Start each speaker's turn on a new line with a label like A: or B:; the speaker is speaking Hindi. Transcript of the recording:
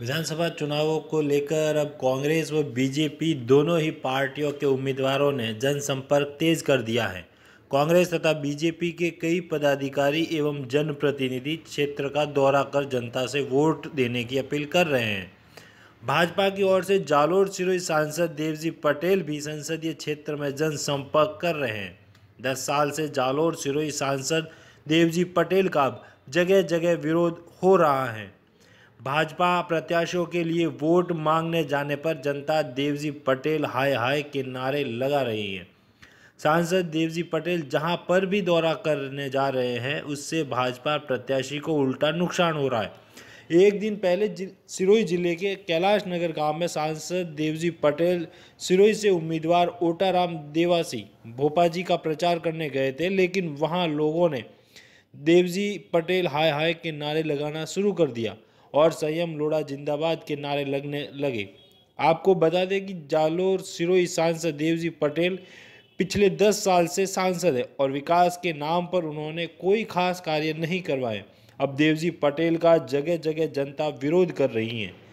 A: विधानसभा चुनावों को लेकर अब कांग्रेस व बीजेपी दोनों ही पार्टियों के उम्मीदवारों ने जनसंपर्क तेज कर दिया है कांग्रेस तथा बीजेपी के कई पदाधिकारी एवं जनप्रतिनिधि क्षेत्र का दौरा कर जनता से वोट देने की अपील कर रहे हैं भाजपा की ओर से जालोर सिरोही सांसद देवजी पटेल भी संसदीय क्षेत्र में जनसंपर्क कर रहे हैं दस साल से जालोर सिरोही सांसद देवजी पटेल का जगह जगह विरोध हो रहा है भाजपा प्रत्याशियों के लिए वोट मांगने जाने पर जनता देवजी पटेल हाय हाय के नारे लगा रही है सांसद देवजी पटेल जहां पर भी दौरा करने जा रहे हैं उससे भाजपा प्रत्याशी को उल्टा नुकसान हो रहा है एक दिन पहले सिरोही जिले के कैलाश नगर गांव में सांसद देवजी पटेल सिरोही से उम्मीदवार ओटाराम देवासी भोपाजी का प्रचार करने गए थे लेकिन वहां लोगों ने देवजी पटेल हाय हाय के नारे लगाना शुरू कर दिया और संयम लोड़ा जिंदाबाद के नारे लगने लगे आपको बता दें कि जालोर सिरोही सांसद देवजी पटेल पिछले दस साल से सांसद है और विकास के नाम पर उन्होंने कोई खास कार्य नहीं करवाए अब देवजी पटेल का जगह जगह जनता विरोध कर रही है